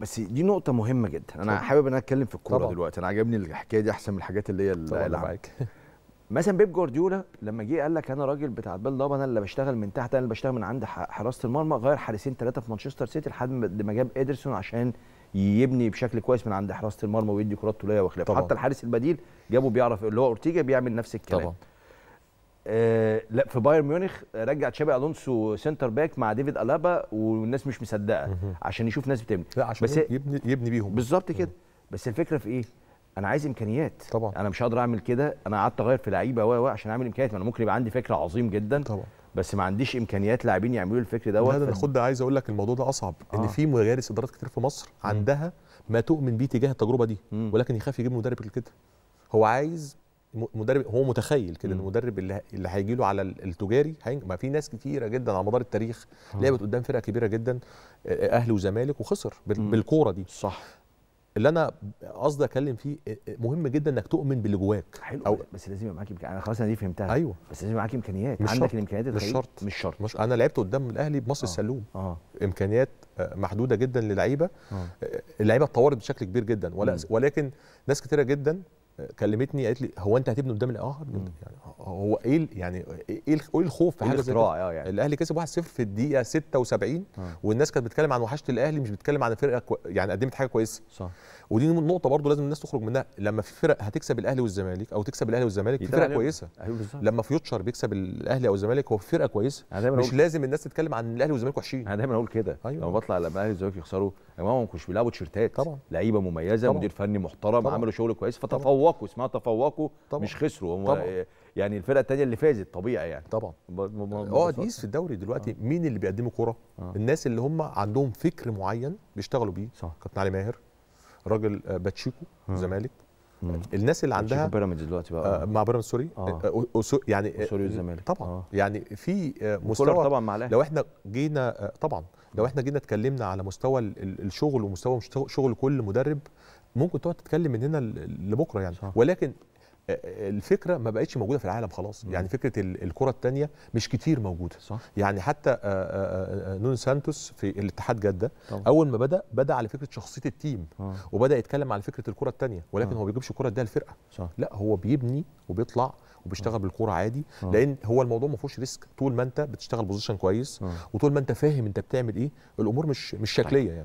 بس دي نقطه مهمه جدا انا طبعا. حابب ان انا اتكلم في الكوره دلوقتي انا عجبني الحكايه دي احسن من الحاجات اللي هي اللي مثلا بيب جوارديولا لما جه قال لك انا راجل بتاع البيلد انا اللي بشتغل من تحت انا اللي بشتغل من عند حراسه المرمى غير حارسين ثلاثه في مانشستر سيتي لحد ما جاب ادرسون عشان يبني بشكل كويس من عند حراسه المرمى ويدي كرات طوليه وخلافه حتى الحارس البديل جابه بيعرف اللي هو اورتيجا بيعمل نفس الكلام طبعا. آه، لا في بايرن ميونخ رجع تشابي الونسو سنتر باك مع ديفيد الابا والناس مش مصدقه عشان يشوف ناس بتبني لا عشان بس يبني يبني بيهم بالظبط كده بس الفكره في ايه؟ انا عايز امكانيات طبعا انا مش هقدر اعمل كده انا قعدت اغير في لعيبه و عشان اعمل امكانيات ما انا ممكن يبقى عندي فكره عظيم جدا طبعا بس ما عنديش امكانيات لاعبين يعملوا الفكر دوت لا ده خد ده عايز اقول لك الموضوع ده اصعب آه. ان في مدارس ادارات كتير في مصر عندها ما تؤمن بيه تجاه التجربه دي ولكن يخاف يجيب مدرب كده هو عايز مدرب هو متخيل كده المدرب اللي اللي هيجي له على التجاري ما في ناس كتيره جدا على مدار التاريخ آه. لعبت قدام فرقه كبيره جدا آه، آه، اهلي وزمالك وخسر بالكوره دي صح اللي انا قصدي اتكلم فيه مهم جدا انك تؤمن باللي جواك حلو أو بس لازم يبقى معاك امكانيات انا خلاص انا دي فهمتها ايوه بس لازم يبقى معاك امكانيات مش عندك شرط. الامكانيات مش شرط مش شرط مش انا لعبت قدام الاهلي بمصر آه. السلوم آه. امكانيات محدوده جدا للعيبه آه. اللعيبه اتطورت بشكل كبير جدا ولا ولكن ناس كتيره جدا كلمتني قالت لي هو انت هتبني قدام اه يعني هو ايه يعني ايه ايه الخوف في إيه حاجه زي كده آه، يعني. الاهلي كسب 1-0 في الدقيقه 76 آه. والناس كانت بتتكلم عن وحشه الاهلي مش بتتكلم عن فرقه كو... يعني قدمت حاجه كويسه صح ودي نقطه برضو لازم الناس تخرج منها لما في فرق هتكسب الاهلي والزمالك او تكسب الاهلي والزمالك في فرقه كويسه أيوه، لما فيوتشر بيكسب الاهلي او الزمالك هو في فرقه كويسه مش لازم الناس تتكلم عن الاهلي والزمالك وحشين انا دايما اقول كده أيوة. لما بطلع لما الاهلي والزمالك يخسروا يا جماعه ما كانوش بيلعبوا تيشيرتات طبعا لعيبه مميزه طبعا. مدير فني محترم طبعا. عملوا شغل كويس فتفوقوا اسمها تفوقوا مش خسروا هم يعني الفرقه الثانيه اللي فازت طبيعي يعني طبعا اقعد اه، قيس في الدوري دلوقتي آه. مين اللي بيقدموا كوره آه. الناس اللي هم عندهم فكر معين بيشتغلوا بيه صح كابتن علي ماهر راجل آه، باتشيكو الزمالك آه. الناس اللي عندها بيراميدز دلوقتي بقى آه مع بيراميدز سوري آه. أسو يعني سوري والزمالك طبعا آه. يعني في مستوى طبعا مع لو احنا جينا طبعا لو احنا جينا اتكلمنا على مستوى الشغل ومستوى شغل كل مدرب ممكن تقعد تتكلم من هنا لبكره يعني صح. ولكن الفكره ما بقتش موجوده في العالم خلاص مم. يعني فكره الكره الثانيه مش كتير موجوده صح. يعني حتى آه، آه، آه، نون سانتوس في الاتحاد جده طبعا. اول ما بدا بدا على فكره شخصيه التيم آه. وبدا يتكلم على فكره الكره الثانيه ولكن آه. هو ما بيجيبش الكره ده الفرقه صح. لا هو بيبني وبيطلع وبيشتغل آه. بالكوره عادي آه. لان هو الموضوع ما فيهوش ريسك طول ما انت بتشتغل بوزيشن كويس آه. وطول ما انت فاهم انت بتعمل ايه الامور مش مش شكليه طيب. يعني